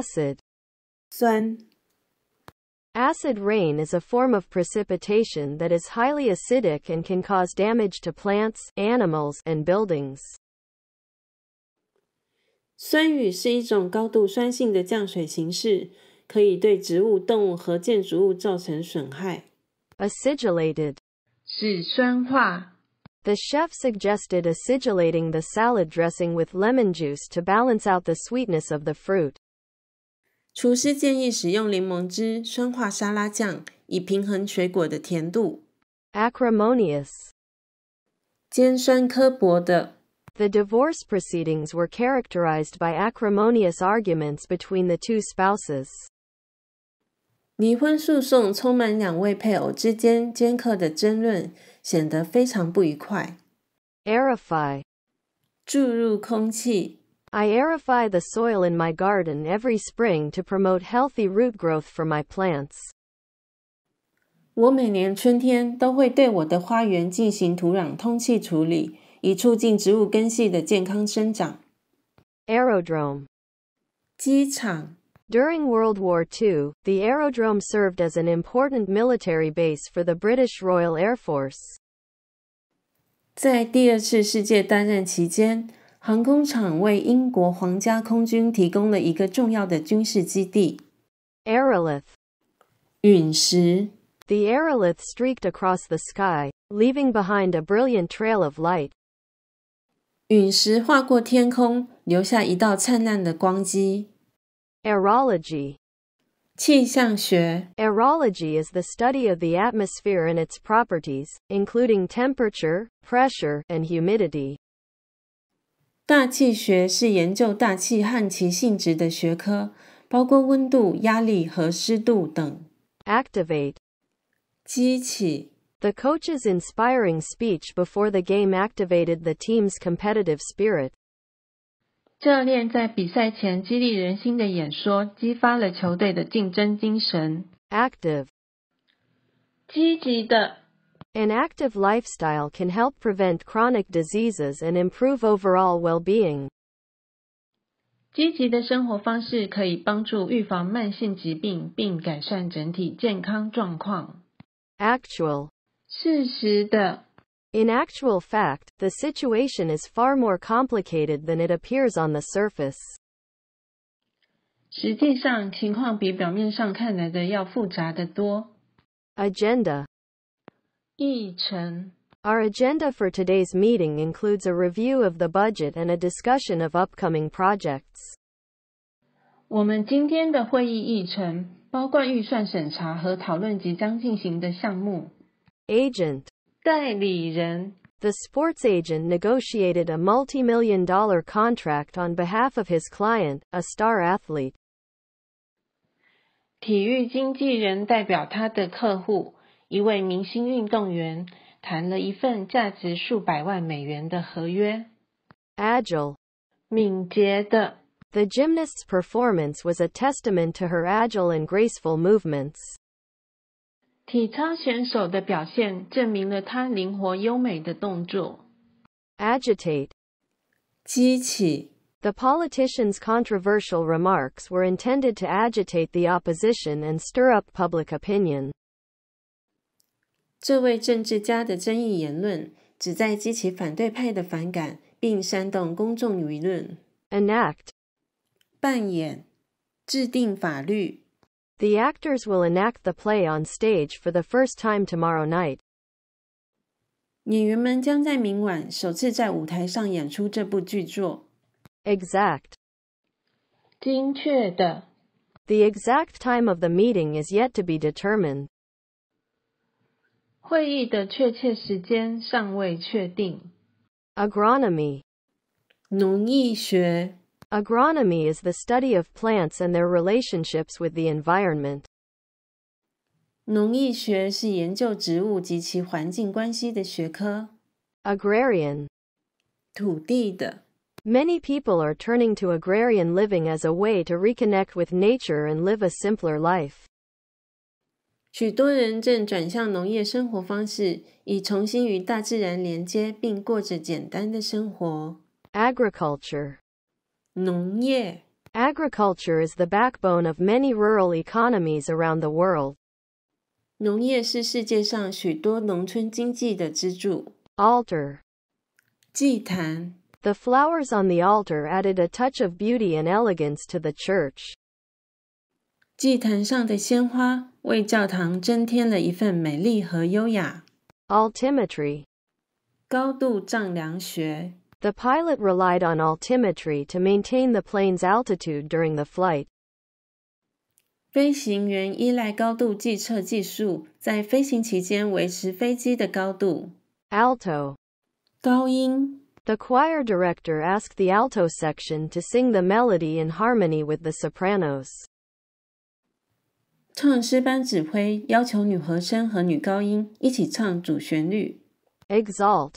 Acid. Acid rain is a form of precipitation that is highly acidic and can cause damage to plants, animals, and buildings. 酸雨是一种高度酸性的降水形式，可以对植物、动物和建筑物造成损害。Acidulated The chef suggested acidulating the salad dressing with lemon juice to balance out the sweetness of the fruit. 厨师建议使用柠檬汁酸化沙拉酱，以平衡水果的甜度。Acrimonious，尖酸刻薄的。The divorce proceedings were characterized by acrimonious arguments between the two spouses。离婚诉讼充满两位配偶之间尖刻的争论，显得非常不愉快。Airify，注入空气。I aerify the soil in my garden every spring to promote healthy root growth for my plants. 我每年春天都会对我的花园进行土壤通气处理，以促进植物根系的健康生长。Aerodrome During World War II, the aerodrome served as an important military base for the British Royal Air Force. 在第二次世界大战期间，航空场为英国皇家空军提供了一个重要的军事基地。Aerolith 陨石。The aerolith streaked across the sky, leaving behind a brilliant trail of light. 陨石划过天空，留下一道灿烂的光机。Aerology Aerology is the study of the atmosphere and its properties, including temperature, pressure, and humidity. 大气学是研究大气和其性质的学科，包括温度、压力和湿度等。Activate，激起。The coach's inspiring speech before the game activated the team's competitive spirit. 教练在比赛前激励人心的演说，激发了球队的竞争精神。Active，积极的。An active lifestyle can help prevent chronic diseases and improve overall well-being. 积极的生活方式可以帮助预防慢性疾病，并改善整体健康状况。Actual In actual fact, the situation is far more complicated than it appears on the surface. 实际上，情况比表面上看来的要复杂的多。Agenda 议程. Our agenda for today's meeting includes a review of the budget and a discussion of upcoming projects. 我们今天的会议议程包括预算审查和讨论即将进行的项目。Agent 代理人 The sports agent negotiated a multi-million dollar contract on behalf of his client, a star athlete. 体育经纪人代表他的客户。一位明星运动员谈了一份价值数百万美元的合约。Agile，敏捷的。The gymnast's performance was a testament to her agile and graceful movements. 体操选手的表现证明了她灵活优美的动作。Agitate，激起。The politician's controversial remarks were intended to agitate the opposition and stir up public opinion. 这位政治家的争议言论旨在激起反对派的反感，并煽动公众舆论。Enact，扮演，制定法律。The actors will enact the play on stage for the first time tomorrow night. 演员们将在明晚首次在舞台上演出这部剧作。Exact，精确的。The exact time of the meeting is yet to be determined. 会议的确切时间尚未确定。Agronomy Agronomy is the study of plants and their relationships with the environment. 农艺学是研究植物及其环境关系的学科。Agrarian Many people are turning to agrarian living as a way to reconnect with nature and live a simpler life. 许多人正转向农业生活方式，以重新与大自然连接，并过着简单的生活。Agriculture，农业。Agriculture is the backbone of many rural economies around the world. 农业是世界上许多农村经济的支柱。Altar，祭坛。The flowers on the altar added a touch of beauty and elegance to the church. 祭坛上的鲜花为教堂增添了一份美丽和优雅。Altimetry pilot relied on altimetry to maintain the plane's altitude during the flight. 飞行员依赖高度计测技术，在飞行期间维持飞机的高度。Alto choir director asked the alto section to sing the melody in harmony with the sopranos. 唱诗班指挥要求女和声和女高音一起唱主旋律。Exalt，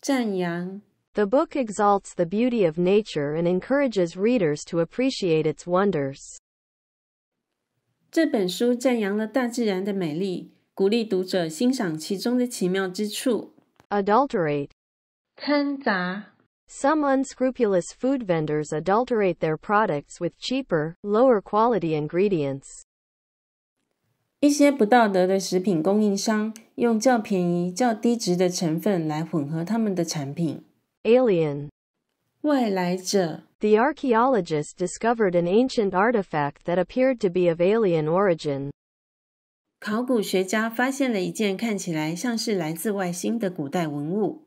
赞扬。The book exalts the beauty of nature and encourages readers to appreciate its wonders. 这本书赞扬了大自然的美丽，鼓励读者欣赏其中的奇妙之处。Adulterate，掺杂。Some unscrupulous food vendors adulterate their products with cheaper, lower quality ingredients. 一些不道德的食品供应商用较便宜、较低值的成分来混合他们的产品。Alien，外来者。The a r c h a e o l o g i s t discovered an ancient artifact that appeared to be of alien origin。考古学家发现了一件看起来像是来自外星的古代文物。